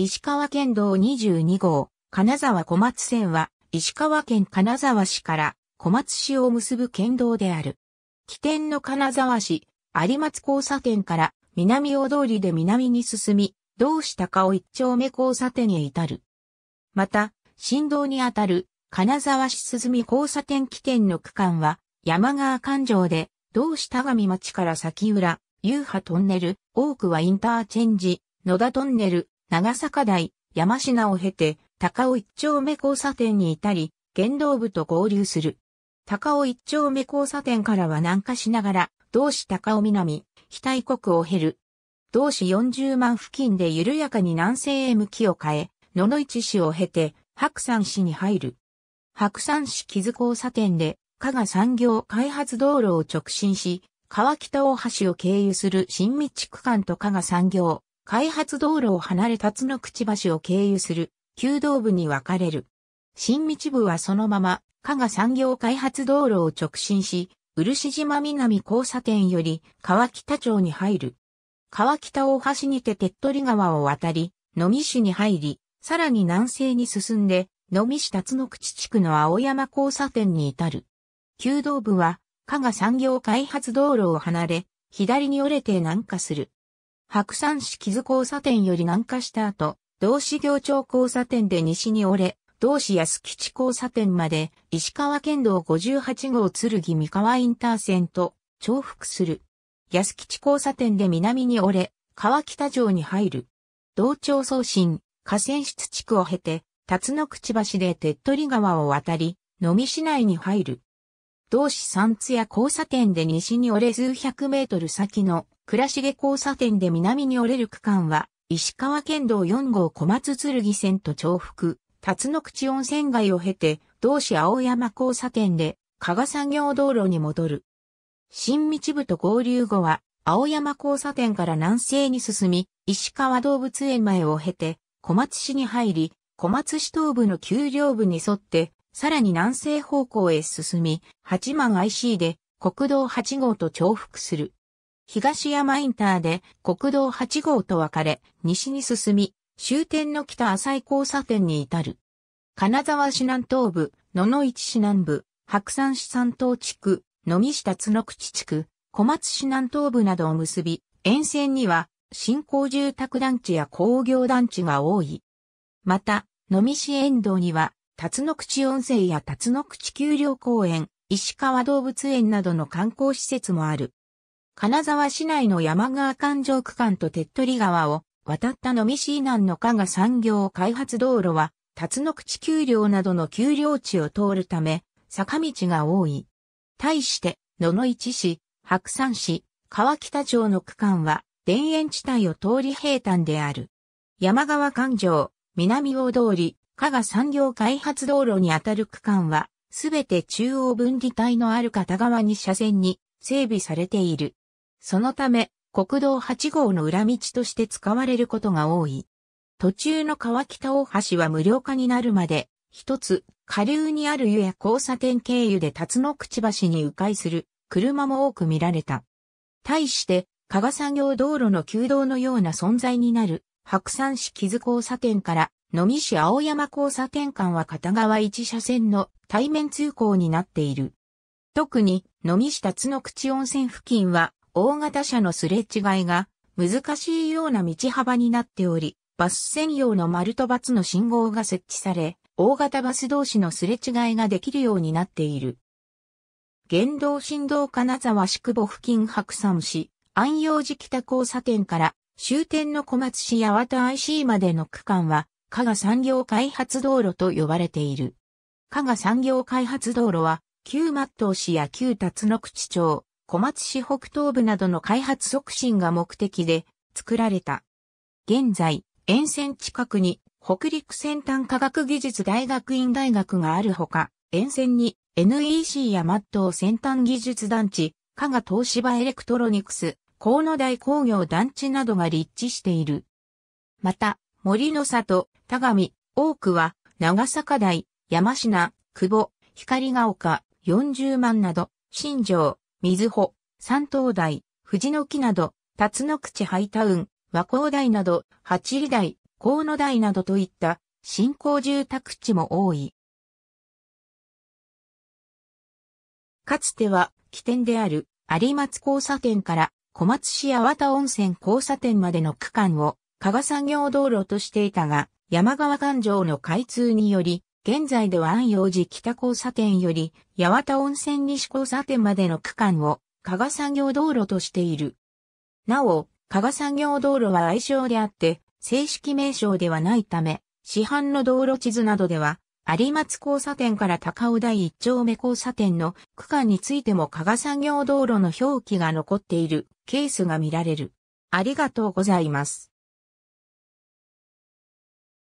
石川県道22号、金沢小松線は、石川県金沢市から小松市を結ぶ県道である。起点の金沢市、有松交差点から南大通りで南に進み、したかを一丁目交差点へ至る。また、新道にあたる金沢市鈴見交差点起点の区間は、山川環状で、道下上町から先浦、遊波トンネル、多くはインターチェンジ、野田トンネル、長坂台、山品を経て、高尾一丁目交差点に至り、剣道部と合流する。高尾一丁目交差点からは南下しながら、同志高尾南、非大国を経る。同志40万付近で緩やかに南西へ向きを変え、野々市市を経て、白山市に入る。白山市木津交差点で、加賀産業開発道路を直進し、川北大橋を経由する新道区間と加賀産業開発道路を離れ辰野口橋を経由する、旧道部に分かれる。新道部はそのまま、加賀産業開発道路を直進し、漆島南交差点より川北町に入る。川北大橋にて手っ取り川を渡り、野見市に入り、さらに南西に進んで、野見市辰野口地区の青山交差点に至る。旧道部は、加賀産業開発道路を離れ、左に折れて南下する。白山市木津交差点より南下した後、同市行町交差点で西に折れ、同市安吉交差点まで石川県道58号剣三河インター線と重複する。安吉交差点で南に折れ、川北城に入る。同町送信、河川室地区を経て、辰野口橋で手っ取り川を渡り、野見市内に入る。同市三津屋交差点で西に折れ数百メートル先の倉重交差点で南に折れる区間は、石川県道4号小松剣線と重複、辰野口温泉街を経て、同市青山交差点で、加賀産業道路に戻る。新道部と合流後は、青山交差点から南西に進み、石川動物園前を経て、小松市に入り、小松市東部の丘陵部に沿って、さらに南西方向へ進み、八幡 IC で国道8号と重複する。東山インターで国道8号と分かれ、西に進み、終点の北浅い交差点に至る。金沢市南東部、野々市市南部、白山市山東地区、野見下角口地区、小松市南東部などを結び、沿線には新興住宅団地や工業団地が多い。また、野見市沿道には、辰野口温泉や辰野口丘陵公園、石川動物園などの観光施設もある。金沢市内の山川環状区間と手っ取り川を渡ったのみ市以南の加賀産業開発道路は、辰野口丘陵などの丘陵地を通るため、坂道が多い。対して、野々市市、白山市、川北町の区間は、田園地帯を通り平坦である。山川環状、南大通り、加賀産業開発道路にあたる区間は、すべて中央分離帯のある片側に車線に整備されている。そのため、国道8号の裏道として使われることが多い。途中の川北大橋は無料化になるまで、一つ、下流にある湯や交差点経由で辰野口橋に迂回する車も多く見られた。対して、加賀産業道路の旧道のような存在になる、白山市木津交差点から、野見市青山交差点間は片側一車線の対面通行になっている。特に、野見市辰野口温泉付近は、大型車のすれ違いが難しいような道幅になっており、バス専用の丸とバツの信号が設置され、大型バス同士のすれ違いができるようになっている。原動振動金沢市久付近白山市、安陽寺北交差点から終点の小松市八幡 IC までの区間は、加賀産業開発道路と呼ばれている。加賀産業開発道路は、旧末東市や旧辰野口町、小松市北東部などの開発促進が目的で作られた。現在、沿線近くに北陸先端科学技術大学院大学があるほか、沿線に NEC やマットを先端技術団地、加賀東芝エレクトロニクス、河野大工業団地などが立地している。また、森の里、田上、多くは、長坂台、山品、久保、光が丘、40万など、新城、水穂、三東台、藤の木など、辰野口ハイタウン、和光台など、八里台、河野台などといった新興住宅地も多い。かつては起点である有松交差点から小松市八幡温泉交差点までの区間を加賀産業道路としていたが、山川環状の開通により、現在では安陽寺北交差点より八幡温泉西交差点までの区間を加賀産業道路としている。なお、加賀産業道路は愛称であって、正式名称ではないため、市販の道路地図などでは、有松交差点から高尾台一丁目交差点の区間についても加賀産業道路の表記が残っているケースが見られる。ありがとうございます。